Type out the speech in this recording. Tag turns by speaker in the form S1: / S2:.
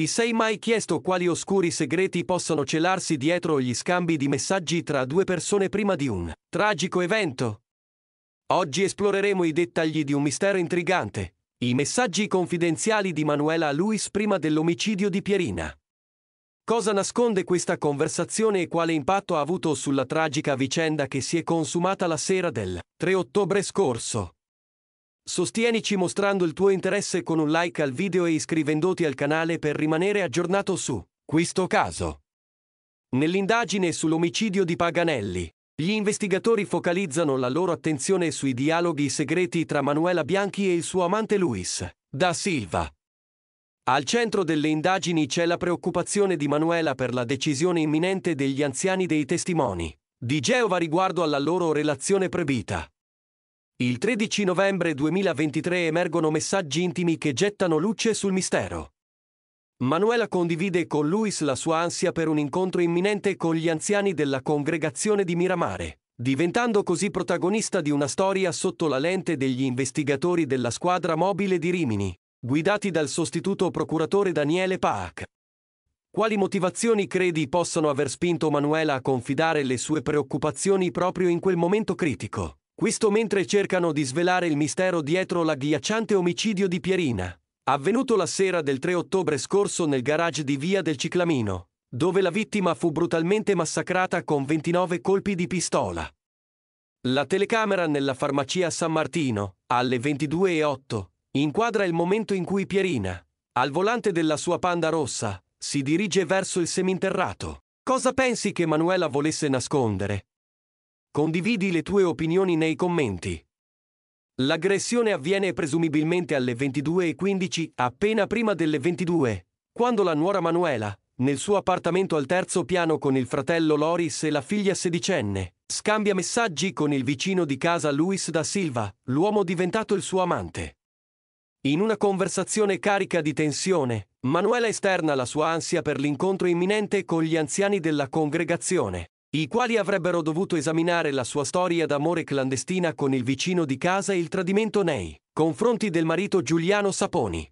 S1: Ti sei mai chiesto quali oscuri segreti possano celarsi dietro gli scambi di messaggi tra due persone prima di un tragico evento? Oggi esploreremo i dettagli di un mistero intrigante, i messaggi confidenziali di Manuela a Luis prima dell'omicidio di Pierina. Cosa nasconde questa conversazione e quale impatto ha avuto sulla tragica vicenda che si è consumata la sera del 3 ottobre scorso? Sostienici mostrando il tuo interesse con un like al video e iscrivendoti al canale per rimanere aggiornato su questo caso. Nell'indagine sull'omicidio di Paganelli, gli investigatori focalizzano la loro attenzione sui dialoghi segreti tra Manuela Bianchi e il suo amante Luis, da Silva. Al centro delle indagini c'è la preoccupazione di Manuela per la decisione imminente degli anziani dei testimoni di Geova riguardo alla loro relazione prebita. Il 13 novembre 2023 emergono messaggi intimi che gettano luce sul mistero. Manuela condivide con Luis la sua ansia per un incontro imminente con gli anziani della congregazione di Miramare, diventando così protagonista di una storia sotto la lente degli investigatori della squadra mobile di Rimini, guidati dal sostituto procuratore Daniele Paak. Quali motivazioni credi possano aver spinto Manuela a confidare le sue preoccupazioni proprio in quel momento critico? Questo mentre cercano di svelare il mistero dietro l'agghiacciante omicidio di Pierina, avvenuto la sera del 3 ottobre scorso nel garage di Via del Ciclamino, dove la vittima fu brutalmente massacrata con 29 colpi di pistola. La telecamera nella farmacia San Martino, alle 22.08, inquadra il momento in cui Pierina, al volante della sua panda rossa, si dirige verso il seminterrato. Cosa pensi che Manuela volesse nascondere? Condividi le tue opinioni nei commenti. L'aggressione avviene presumibilmente alle 22.15, appena prima delle 22, quando la nuora Manuela, nel suo appartamento al terzo piano con il fratello Loris e la figlia sedicenne, scambia messaggi con il vicino di casa Luis da Silva, l'uomo diventato il suo amante. In una conversazione carica di tensione, Manuela esterna la sua ansia per l'incontro imminente con gli anziani della congregazione i quali avrebbero dovuto esaminare la sua storia d'amore clandestina con il vicino di casa e il tradimento nei confronti del marito Giuliano Saponi.